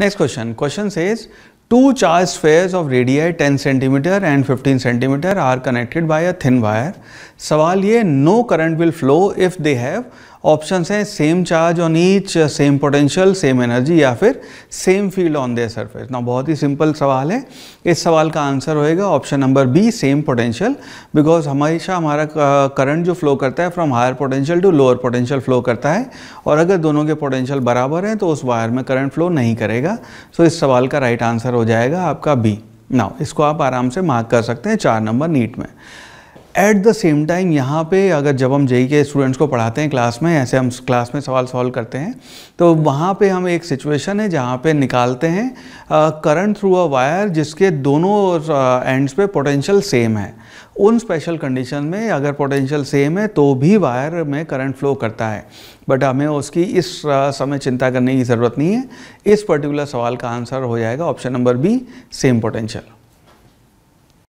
next question question is two charge spheres of radii ten centimetre and fifteen centimetre are connected by a thin wire सवाल ये no current will flow if they have option हैं same charge on each same potential same energy या फिर same field on their surface ना बहुत ही simple सवाल है इस सवाल का आंसर होएगा option number B same potential because हमेशा हमारा करंट जो फ्लो करता है from higher potential to lower potential flow करता है और अगर दोनों के पोटेंशियल बराबर हैं तो उस वायर में करंट फ्लो नहीं करेगा सो so इस सवाल का राइट आंसर हो जाएगा आपका बी नाउ इसको आप आराम से मार्क कर सकते हैं चार नंबर नीट में एट द सेम टाइम यहाँ पे अगर जब हम जेई के स्टूडेंट्स को पढ़ाते हैं क्लास में ऐसे हम क्लास में सवाल सॉल्व करते हैं तो वहाँ पे हम एक सिचुएशन है जहाँ पे निकालते हैं करंट थ्रू अ वायर जिसके दोनों एंड्स पे पोटेंशियल सेम है उन स्पेशल कंडीशन में अगर पोटेंशियल सेम है तो भी वायर में करंट फ्लो करता है बट हमें उसकी इस समय चिंता करने की ज़रूरत नहीं है इस पर्टिकुलर सवाल का आंसर हो जाएगा option number B same potential